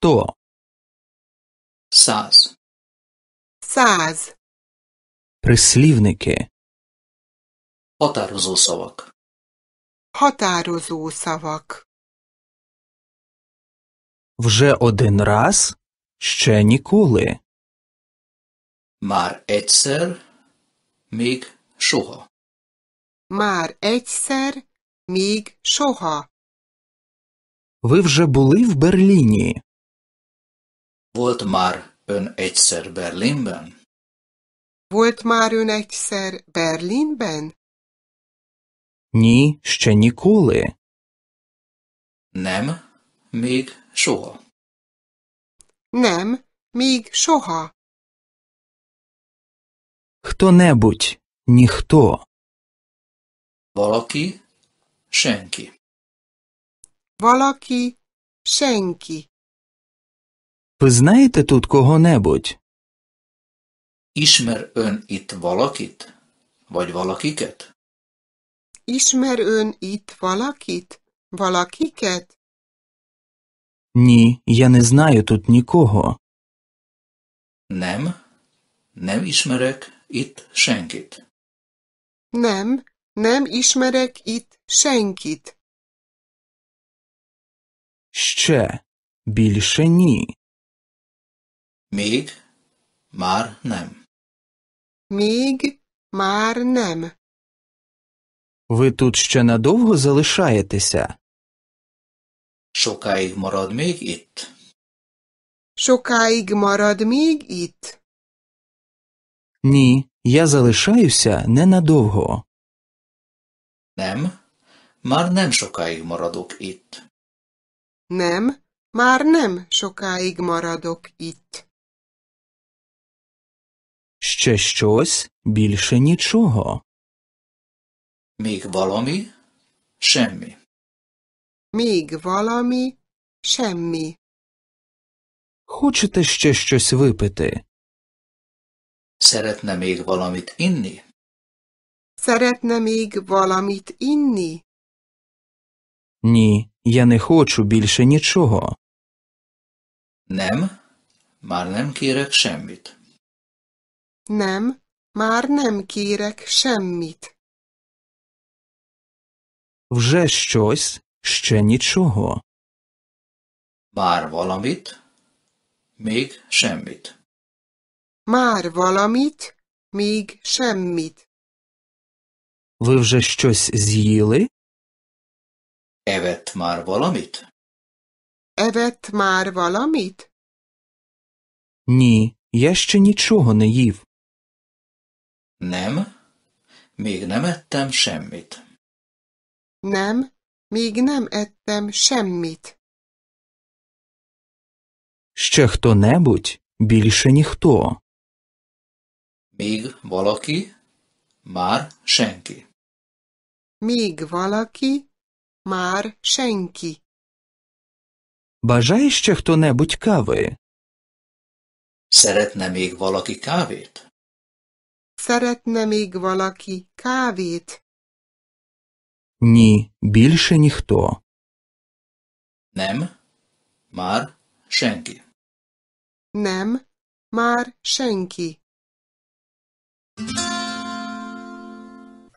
сто. Саз. Саз. Прислівники. Határozószavak. Határozószavak. Вже один раз, ще ніколи. Már egyszer, még soha. Már egyszer, még soha. Ви вже були в Берліні? Volt már ön egyszer Berlinben? Volt már ön egyszer Berlinben? Ні, ще ніколи. Nem, még soha. Nem, még soha. Хто-небудь, ніхто. Valaki, senki. Valaki, senki. Ви знаєте тут кого-небудь? Ismer ön itt valakit? Vagy valakiket? Ismer ön itt valakit? Valakiket? Ні, я не знаю тут нікого. Nem, nem ismerek itt senkit. Nem, nem ismerek itt senkit. Ще, більше ні. Még már nem. Még már nem. Ви тут ще надовго залишаєтеся? Sokáig marad még itt. Sokáig marad még itt. Ні, я залишаюся ненадовго. Nem, már nem sokáig maradok itt. Nem, már nem sokáig maradok itt. Ще щось більше нічого. Még valami? Semmi. Még valami? Semmi. Хочете ще щось випити? Szeretne még valamit inni? Szeretne még valamit inni? Ні, я не хочу більше нічого. Nem, már nem kérek semmit. Nem, már nem kérek semmit. Вже щось, ще нічого. Már valamit, még semmit. Már valamit, még semmit. Ви вже щось з'їли? Evet már valamit? Evet már valamit? Ні, я ще нічого не їв. Nem, még nem ettem semmit. Nem, még nem ettem semmit. Ще хто-небудь? Більше ніхто. Míg valaki? Már senki. Míg valaki? Már senki. Бажає ще хто-небудь кави? Szeretne még valaki kávét? Szeretne még valaki kávét? Ni, більше ніхто. Nem, már senki. Nem, már senki.